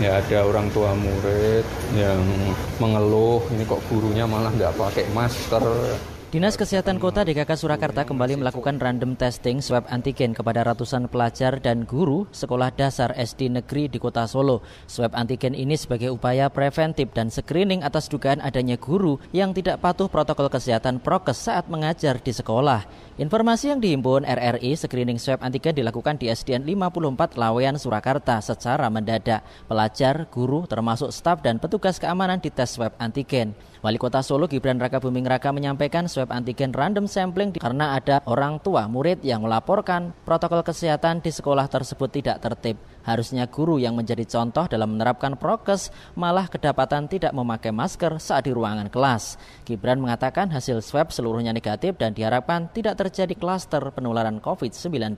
ya ada orang tua murid yang mengeluh ini kok gurunya malah nggak pakai masker Dinas Kesehatan Kota DKK Surakarta kembali melakukan random testing swab antigen kepada ratusan pelajar dan guru sekolah dasar SD negeri di Kota Solo. Swab antigen ini sebagai upaya preventif dan screening atas dugaan adanya guru yang tidak patuh protokol kesehatan prokes saat mengajar di sekolah. Informasi yang dihimpun RRI, screening swab antigen dilakukan di SDN 54 Lawean Surakarta secara mendadak. Pelajar, guru, termasuk staf dan petugas keamanan di tes swab antigen. Wali Kota Solo Gibran Raka Buming Raka menyampaikan swab antigen random sampling karena ada orang tua murid yang melaporkan protokol kesehatan di sekolah tersebut tidak tertib. Harusnya guru yang menjadi contoh dalam menerapkan prokes malah kedapatan tidak memakai masker saat di ruangan kelas. Gibran mengatakan hasil swab seluruhnya negatif dan diharapkan tidak terjadi klaster penularan COVID-19.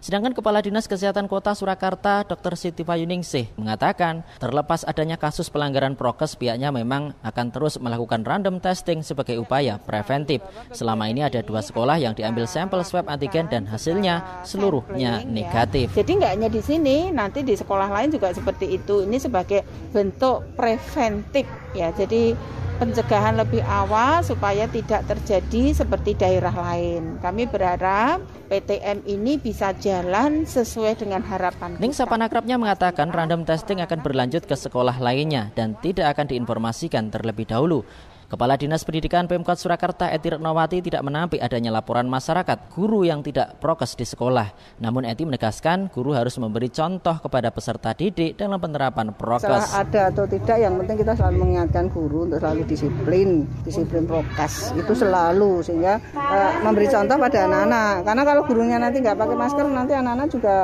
Sedangkan Kepala Dinas Kesehatan Kota Surakarta Dr. Siti Fayuningsih, mengatakan terlepas adanya kasus pelanggaran prokes pihaknya memang akan terus melakukan random testing sebagai upaya preventif. Selama ini ada dua sekolah yang diambil sampel swab antigen dan hasilnya seluruhnya negatif. Jadi nggak hanya di sini, nanti di sekolah lain juga seperti itu. Ini sebagai bentuk preventif ya. Jadi pencegahan lebih awal supaya tidak terjadi seperti daerah lain. Kami berharap PTM ini bisa jalan sesuai dengan harapan. Ning Sapan mengatakan random testing akan berlanjut ke sekolah lainnya dan tidak akan diinformasikan terlebih dahulu. Kepala Dinas Pendidikan Pemkot Surakarta Eti Retnowati tidak menampik adanya laporan masyarakat guru yang tidak prokes di sekolah. Namun Eti menegaskan guru harus memberi contoh kepada peserta didik dalam penerapan prokes. Salah ada atau tidak yang penting kita selalu mengingatkan guru untuk selalu disiplin, disiplin prokes itu selalu sehingga uh, memberi contoh pada anak-anak. Karena kalau gurunya nanti nggak pakai masker nanti anak-anak juga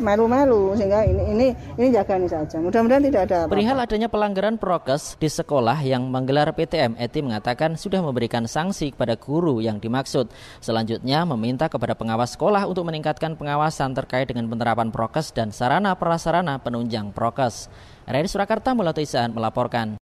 melu-melu sehingga ini ini ini jaga ini saja. Mudah-mudahan tidak ada. Apa -apa. Perihal adanya pelanggaran prokes di sekolah yang menggelar PTM Eti mengatakan sudah memberikan sanksi kepada guru yang dimaksud. Selanjutnya meminta kepada pengawas sekolah untuk meningkatkan pengawasan terkait dengan penerapan prokes dan sarana prasarana penunjang prokes. Reni Surakarta Mulatisaan melaporkan.